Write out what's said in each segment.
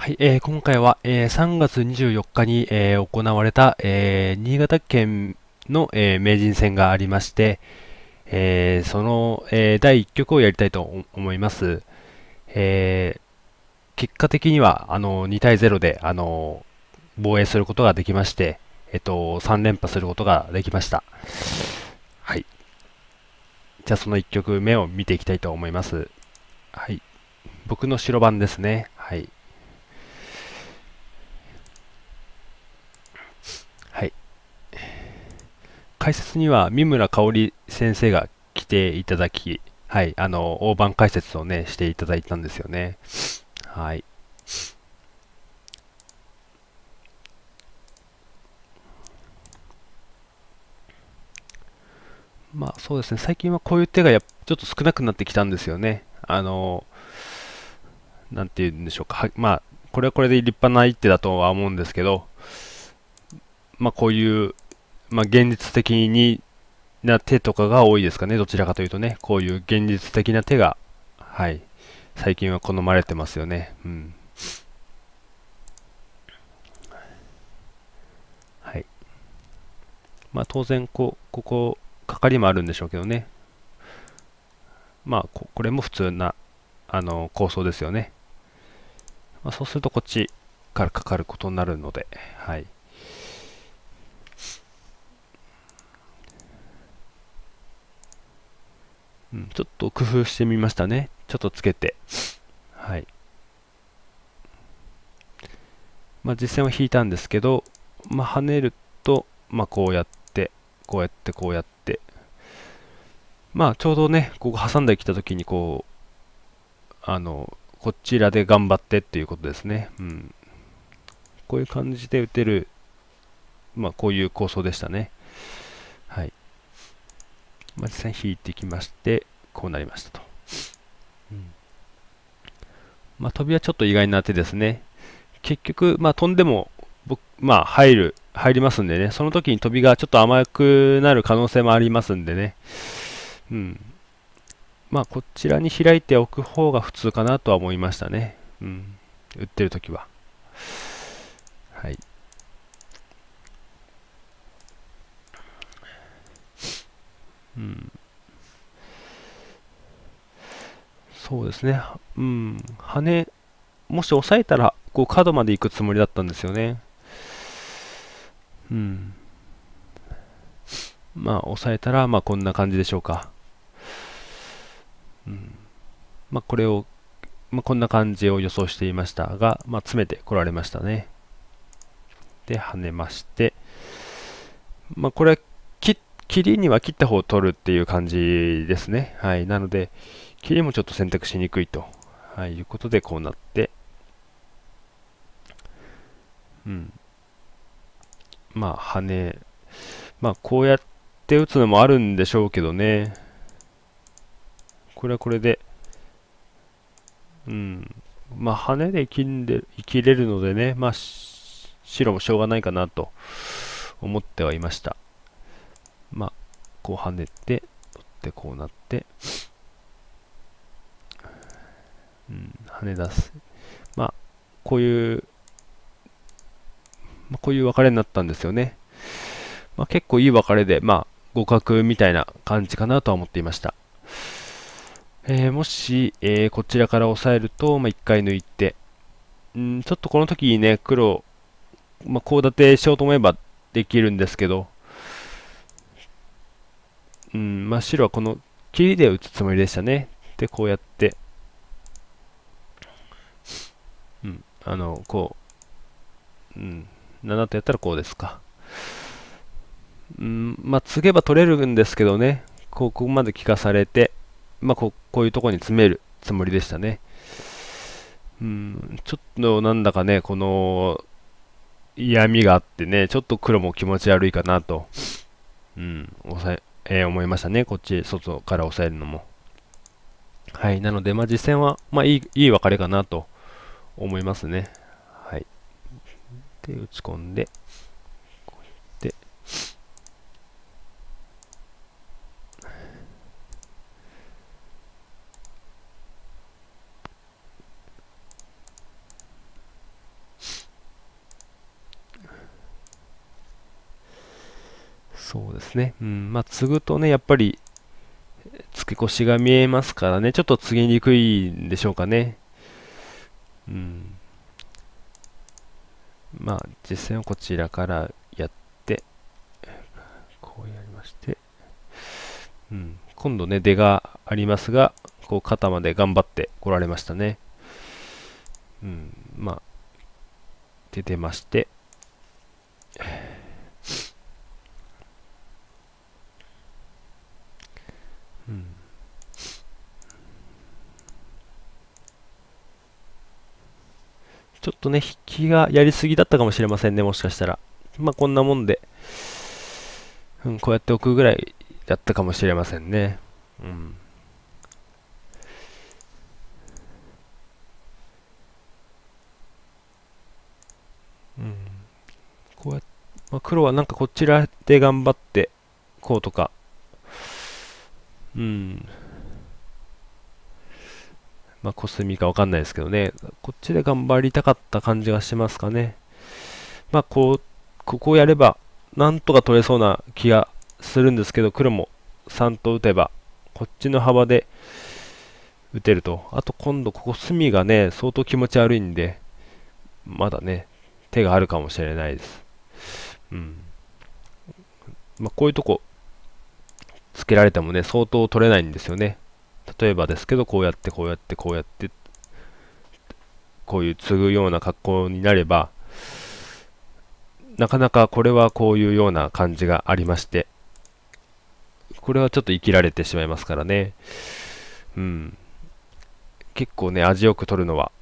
はい、えー、今回は、えー、3月24日に、えー、行われた、えー、新潟県の、え名人戦がありまして、えその、え第1局をやりたいと思います。え結果的にはあの2対0であの防衛することができまして、えっと、3連覇することができました。はい。じゃあその1局目を見ていきたいと思います。はい。僕の白番ですね。解説には三村香織先生が来ていただき、はい、あの、大盤解説をね、していただいたんですよね。はい。まあそうですね、最近はこういう手がやちょっと少なくなってきたんですよね。あの、なんて言うんでしょうか。まあ、これはこれで立派な一手だとは思うんですけど、まあこういうまあ、現実的にな手とかが多いですかね、どちらかというとね、こういう現実的な手が、はい、最近は好まれてますよね。うん。はい。まあ、当然こ、ここ、かかりもあるんでしょうけどね。まあ、これも普通な、あの、構想ですよね。まあ、そうすると、こっちからかかることになるので、はい。うん、ちょっと工夫してみましたね。ちょっとつけて。はい。まあ、実戦は引いたんですけど、まあ、跳ねると、まあ、こうやって、こうやって、こうやって、まあ、ちょうどね、ここ挟んできたときに、こう、あの、こちらで頑張ってっていうことですね。うん。こういう感じで打てる、まあ、こういう構想でしたね。まあ、実際に引いてきまして、こうなりましたと。うん、まあ、飛びはちょっと意外な手ですね。結局、まあ、飛んでも、まあ、入る、入りますんでね、その時に飛びがちょっと甘くなる可能性もありますんでね。うん。まあ、こちらに開いておく方が普通かなとは思いましたね。うん。売ってる時は。はい。そうですね、うん、羽、もし押さえたら、こう角まで行くつもりだったんですよね。うん。まあ、押さえたら、まあ、こんな感じでしょうか。うん。まあ、これを、まあ、こんな感じを予想していましたが、まあ、詰めてこられましたね。で、跳ねまして、まあ、これは切っ切りには切った方を取るっていう感じですね。はい。なので、切りもちょっと選択しにくいと、はい、いうことでこうなって、うん。まあ、跳ね、まあ、こうやって打つのもあるんでしょうけどね。これはこれで、うん。まあ、跳ねで切んで生きれるのでね、まあ、白もしょうがないかなと思ってはいました。まあ、こう跳ねて、取ってこうなって、うん、跳ね出す。まあ、こういう、まあ、こういう別れになったんですよね。まあ、結構いい別れで、まあ、互角みたいな感じかなとは思っていました。えー、もし、えー、こちらから押さえると、まあ、一回抜いて、んちょっとこの時にね、黒、まあ、立てしようと思えばできるんですけど、うん、真っ白はこの切りで打つつもりでしたね。で、こうやって、うん、あの、こう、うん、7とやったらこうですか。うん、まあ、継げば取れるんですけどね、ここまで利かされて、まあ、ここういうとこに詰めるつもりでしたね。うん、ちょっとなんだかね、この嫌味があってね、ちょっと黒も気持ち悪いかなと、うん、抑ええー、思いましたね。こっち、外から抑えるのも。はい。なので、まあ、実戦は、まあ、いい、いい別れかなと思いますね。はい。で、打ち込んで、ですね。うん、まあ、継ぐとね、やっぱり、付け越しが見えますからね、ちょっと継ぎにくいんでしょうかね。うん。まあ、実戦はこちらからやって、こうやりまして、うん、今度ね、出がありますが、こう肩まで頑張ってこられましたね。うん、まあ、出てまして、ちょっとね、引きがやりすぎだったかもしれませんね、もしかしたら。まあ、こんなもんで、うん、こうやっておくぐらいだったかもしれませんね。うん。うん、こうやまあ、黒はなんかこちらで頑張ってこうとか、うん、まあ、コスミかわかんないですけどね、こっちで頑張りたかった感じがしますかね。まあ、こう、ここをやれば、なんとか取れそうな気がするんですけど、黒も3と打てば、こっちの幅で打てると。あと今度、ここ隅がね、相当気持ち悪いんで、まだね、手があるかもしれないです。うん。まあ、こういうとこ、つけられてもね、相当取れないんですよね。例えばですけど、こうやってこうやってこうやって、こういう継ぐような格好になれば、なかなかこれはこういうような感じがありまして、これはちょっと生きられてしまいますからね。うん。結構ね、味よく取るのは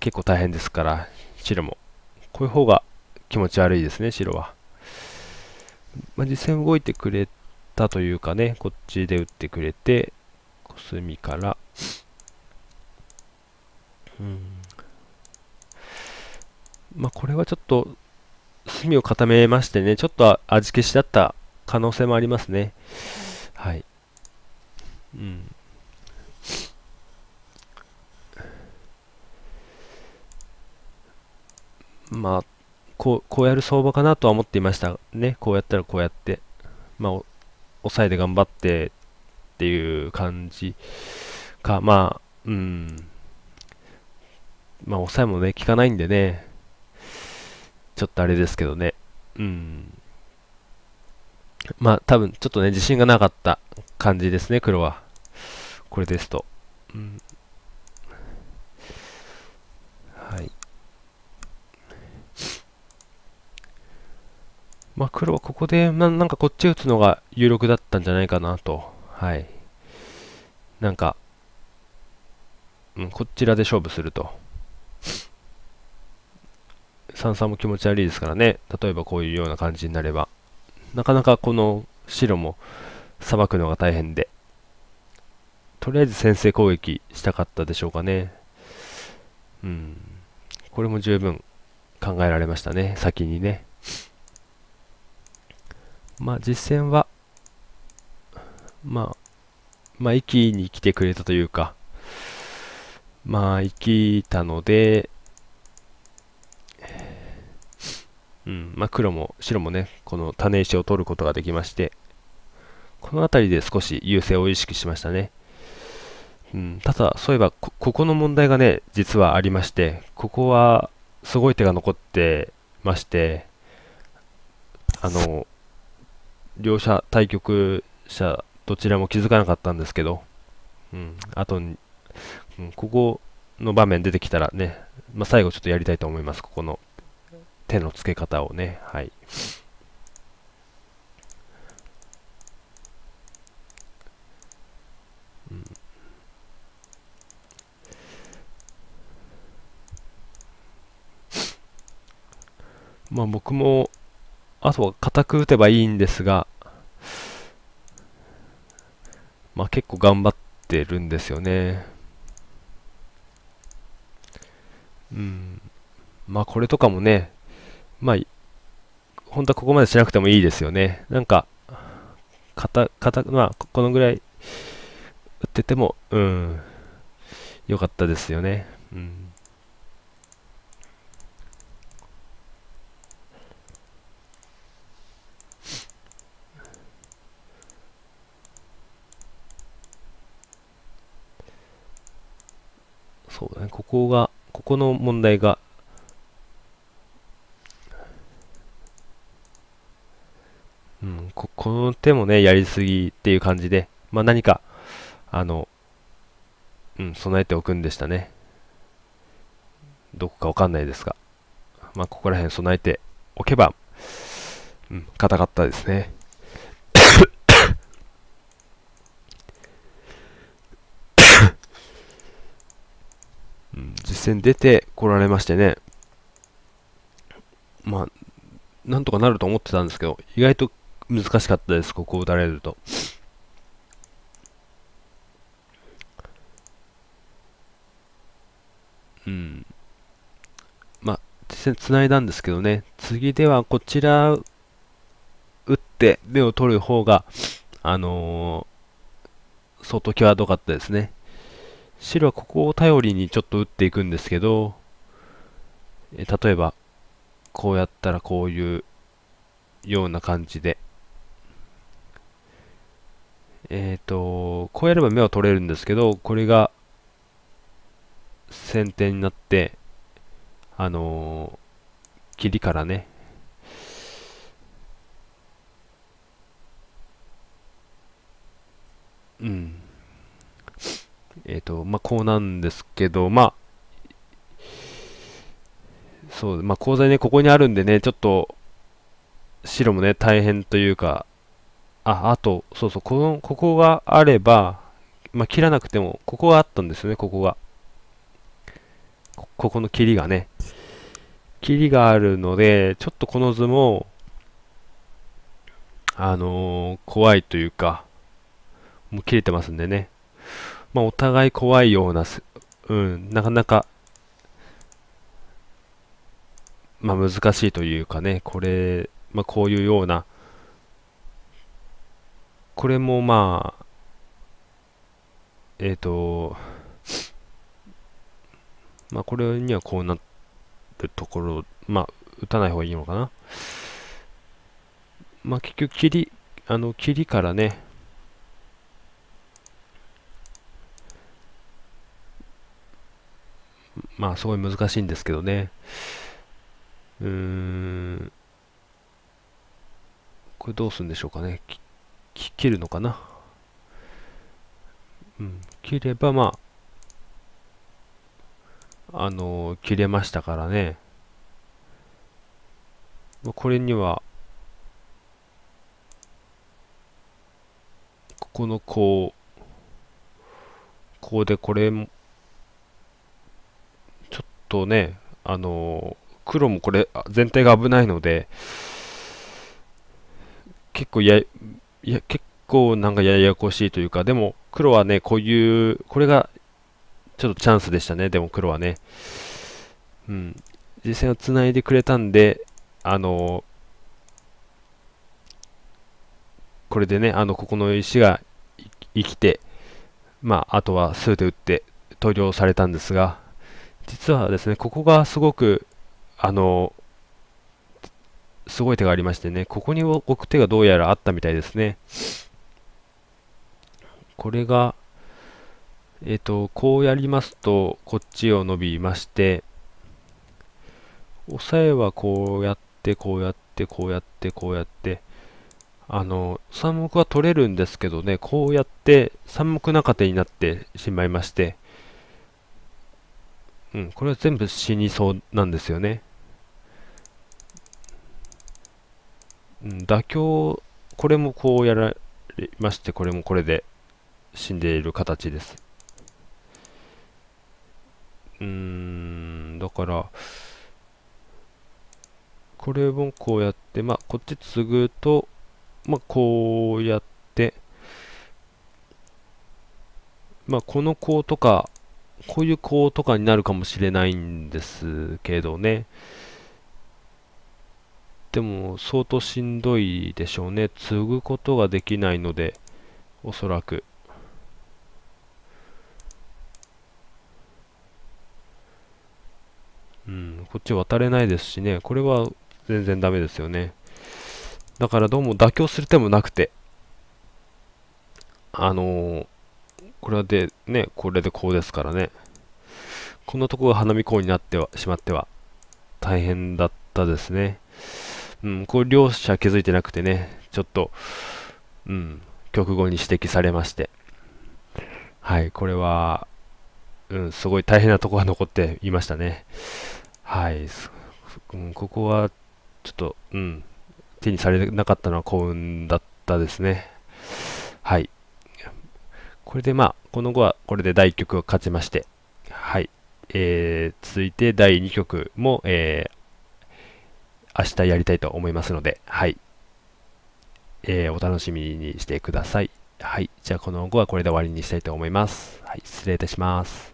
結構大変ですから、白も。こういう方が気持ち悪いですね、白は。まあ、実際動いてくれたというかね、こっちで打ってくれて、隅から、うん、まあこれはちょっと隅を固めましてね、ちょっと味消しだった可能性もありますね。はい。うん。まあ、こう、こうやる相場かなとは思っていましたね。こうやったらこうやって。まあ、抑えて頑張ってっていう感じか、まあ、うん。まあ、抑えもね、効かないんでね、ちょっとあれですけどね、うん。まあ、多分、ちょっとね、自信がなかった感じですね、黒は。これですと。うん、はい。まあ、黒はここでな、なんかこっち打つのが有力だったんじゃないかなと。はい。なんか、うん、こちらで勝負すると。三々も気持ち悪いですからね。例えばこういうような感じになれば。なかなかこの白もさばくのが大変で。とりあえず先制攻撃したかったでしょうかね。うん。これも十分考えられましたね。先にね。まあ実戦はまあ、まあ、駅に来てくれたというか、まあ、生きたので、うん、まあ、黒も白もね、この種石を取ることができまして、この辺りで少し優勢を意識しましたね。うん、ただ、そういえばこ、ここの問題がね、実はありまして、ここはすごい手が残ってまして、あの、両者、対局者どちらも気づかなかったんですけど、うん、あと、うん、ここの場面出てきたらね、まあ、最後ちょっとやりたいと思います、ここの手の付け方をね。はい。まあ僕も、あとは固く打てばいいんですが、結構頑張ってるんですよね。うん。まあこれとかもね、まあ、本当はここまでしなくてもいいですよね。なんか、かた、かた、まあ、このぐらい打ってても、うん、良かったですよね。うん。こが、ここの問題が、うん、こ、この手もね、やりすぎっていう感じで、まあ何か、あの、うん、備えておくんでしたね。どこかわかんないですが、まあここら辺備えておけば、うん、硬かったですね。戦出て来られましてね、まあ、なんとかなると思ってたんですけど、意外と難しかったです、ここを打たれると。うん。まあ、実戦繋いだんですけどね、次ではこちら、打って目を取る方が、あのー、相当際どかったですね。白はここを頼りにちょっと打っていくんですけど、え例えば、こうやったらこういうような感じで、えっ、ー、と、こうやれば目は取れるんですけど、これが先手になって、あのー、切りからね、うん。えっ、ー、と、まあ、こうなんですけど、まあ、そう、まあ、講材ね、ここにあるんでね、ちょっと、白もね、大変というか、あ、あと、そうそう、この、ここがあれば、まあ、切らなくても、ここがあったんですよね、ここが。こ、ここの切りがね。切りがあるので、ちょっとこの図も、あのー、怖いというか、もう切れてますんでね。まあ、お互い怖いような、うん、なかなか、まあ、難しいというかね、これ、まあ、こういうような、これもまあ、えっ、ー、と、まあ、これにはこうなるところ、まあ、打たない方がいいのかな。まあ、結局、切り、あの、切りからね、まあすごい難しいんですけどね。うーん。これどうするんでしょうかね。切るのかな。うん、切ればまあ、あのー、切れましたからね。これには、ここのこう、ここでこれも、とね、あのー、黒もこれ全体が危ないので、結構や、や結構なんかややこしいというか、でも黒はね、こういう、これがちょっとチャンスでしたね、でも黒はね。うん。実戦をつないでくれたんで、あのー、これでね、あの、ここの石が生きて、まあ、あとは数で打って投了されたんですが、実はですね、ここがすごく、あの、すごい手がありましてね、ここに置く手がどうやらあったみたいですね。これが、えっ、ー、と、こうやりますと、こっちを伸びまして、押さえはこうやって、こうやって、こうやって、こうやって、あの、3目は取れるんですけどね、こうやって3目中手になってしまいまして、うん、これは全部死にそうなんですよね。うん、妥協、これもこうやられまして、これもこれで死んでいる形です。うーん、だから、これもこうやって、まあ、こっち継ぐと、まあ、こうやって、まあ、この項とかこういう子とかになるかもしれないんですけどね。でも相当しんどいでしょうね。継ぐことができないので、おそらく。うん、こっち渡れないですしね。これは全然ダメですよね。だからどうも妥協する手もなくて、あのー、これはで、ね、これでこうですからね。こんなとこが花見うになってはしまっては大変だったですね。うん、これ両者気づいてなくてね、ちょっと、うん、局後に指摘されまして。はい、これは、うん、すごい大変なとこが残っていましたね。はい、うん、ここは、ちょっと、うん、手にされなかったのは幸運だったですね。これでまあ、この後はこれで第1局を勝ちまして、はい。えー、続いて第2局も、えー、明日やりたいと思いますので、はい。えー、お楽しみにしてください。はい。じゃあ、この後はこれで終わりにしたいと思います。はい。失礼いたします。